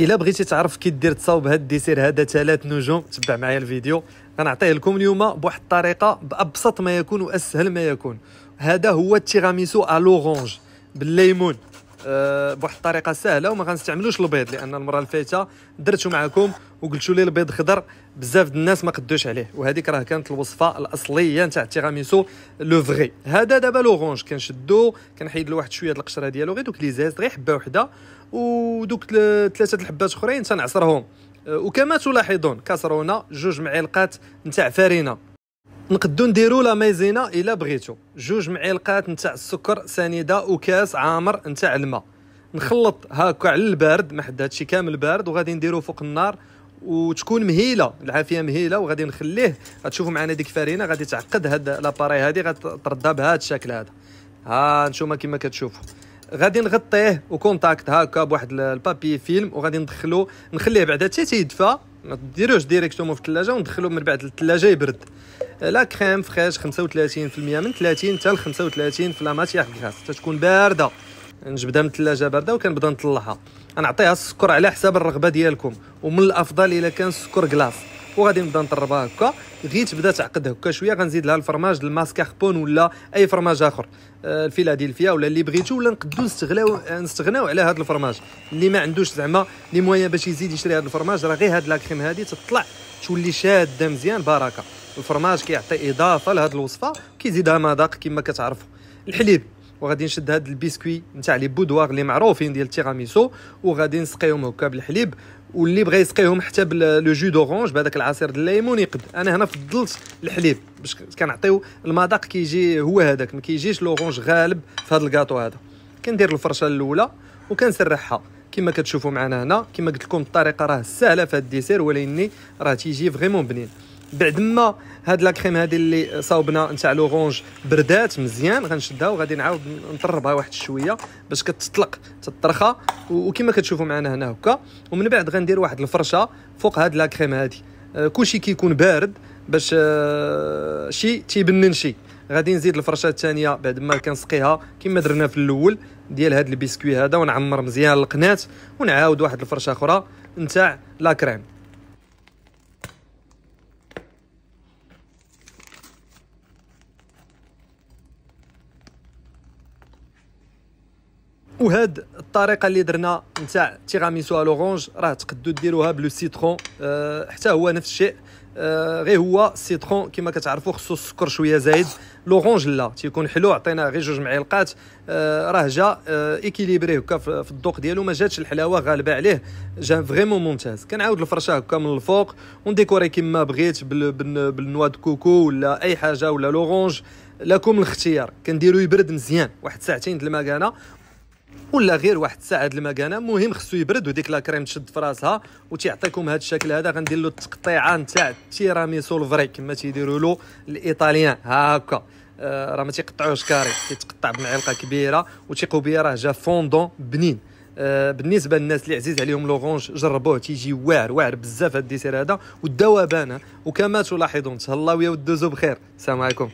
الا بغيتي تعرف كي دير تصاوب هاد الديسير هذا ثلاث نجوم تبع معايا الفيديو غنعطيه لكم اليوم بواحد الطريقه بابسط ما يكون واسهل ما يكون هذا هو التيراميسو الوغونج بالليمون آه، بواحد الطريقه سهله وما غنستعملوش البيض لان المره الفايته درتو معكم وقلتوا لي البيض خضر بزاف د الناس ما قدوش عليه وهذيك راه كانت الوصفه الاصليه نتاع التيراميسو لو فغي هذا دابا لورونج كنشدو كنحيد له واحد شويه القشره ديالو غير دوك لي زاز غير حبه وحده ودوك ثلاثه الحبات اخرين تنعصرهم آه، وكما تلاحظون كسرونا جوج معلقات نتاع فرينه نقدو نديرو لا ميزينا الا بغيتو جوج معلقات نتاع السكر سنيده وكاس عامر نتاع الماء نخلط هكا على البارد ما حد هادشي كامل بارد وغادي نديرو فوق النار وتكون مهيله العافيه مهيله وغادي نخليه غتشوفوا معنا ديك فرينه غادي تعقد هاد لاباري هادي غتردها بهذا الشكل هذا ها نتوما كما كتشوفوا غادي نغطيه وكونتاكت هكا بواحد البابي فيلم وغادي ندخلو نخليه بعدا حتى تيدفى ما ديروش ديريكتومون في الثلاجه وندخلو من بعد الثلاجه يبرد لا كريم فريش 35% من 30 حتى ل 35 في لا لاماتيغ غراس تكون بارده نجبدها من الثلاجه بارده وكنبدا نطلعها نعطيها السكر على حساب الرغبه ديالكم ومن الافضل الا كان السكر كلاص وغادي نبدا نطربها هكا غير تبدا تعقد هكا شويه غنزيد لها الفرماج الماسكاربون ولا اي فرماج اخر آه، الفيلاديلفيا ولا اللي بغيتو ولا نقدو نستغلاو آه، نستغناو على هذا الفرماج اللي ما عندوش زعما لي موان باش يزيد يشري هذا الفرماج راه غير هاد لاكريم هادي تطلع تولي شاده مزيان بركه الفرماج كيعطي اضافه لهاد الوصفه كيزيدها مذاق كما كتعرفوا الحليب وغادي نشد هاد البسكوي نتاع لي بودوار اللي معروفين ديال التيراميسو وغادي نسقيهم هكا بالحليب واللي بغى يسقيهم حتى باللو جو دورونج بهذاك العصير ديال الليمون يقد انا هنا فضلت الحليب باش كنعطيو المذاق كيجي هو هذاك ما كيجيش لورونج غالب في هذا الكاطو هذا كندير الفرشه الاولى وكنسرحها كما كتشوفوا معنا هنا كما قلت لكم الطريقه راه سهله في هذا الديسير ولكن راه تيجي فريمون بنين بعد ما هاد لاكريم هادي اللي صاوبنا نتاع لورونج بردات مزيان غنشدها وغادي نعاود نطربها واحد الشويه باش كتطلق تطرخه وكما كتشوفوا معنا هنا هكا ومن بعد غندير واحد الفرشه فوق هاد لاكريم هادي آه، كلشي كيكون بارد باش آه، شي تيبنن شي غادي نزيد الفرشه الثانيه بعد ما كنسقيها كما درنا في الاول ديال هاد البسكوي هذا ونعمر مزيان القناه ونعاود واحد الفرشه اخرى نتاع لاكريم وهاد الطريقه اللي درنا نتاع تيغاميسو لورونج راه تقدو ديروها بلو سيترون أه حتى هو نفس الشيء أه غير هو سيترون كما كتعرفوا خصو السكر شويه زايد لورونج لا تيكون حلو عطينا غير جوج معلقات أه راه جا ايكيليبري آه، هكا في الذوق ديالو ما جاتش الحلاوه غالبه عليه جا فريمون ممتاز كنعاود الفرشه هكا من الفوق ونديكوري كما بغيت بالنوا دو كوكو ولا اي حاجه ولا لورونج لكم الاختيار كنديرو يبرد مزيان واحد ساعتين د المكانه ولا غير واحد الساعه د المكانه المهم خصو يبرد وديك لا كريم تشد في راسها وتيعطيكم هذا الشكل هذا غندير له التقطيعه نتاع التيراميسو الفري كما تيديروا له الايطاليان هاكا آه، راه ما تيقطعوش كاري تيتقطع بمعلقه كبيره وتيقوا بيه راه جا فوندون بنين آه بالنسبه للناس اللي عزيز عليهم لوغونج جربوه تيجي واعر واعر بزاف هاد الديسير هذا والدوابانه وكما تلاحظون تهلاو يا ودوزو بخير السلام عليكم